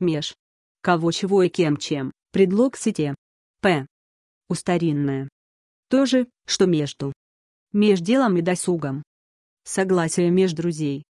меж. Кого чего и кем чем, предлог сети. П. Устаринное. То же, что между. Меж делом и досугом. Согласие меж друзей.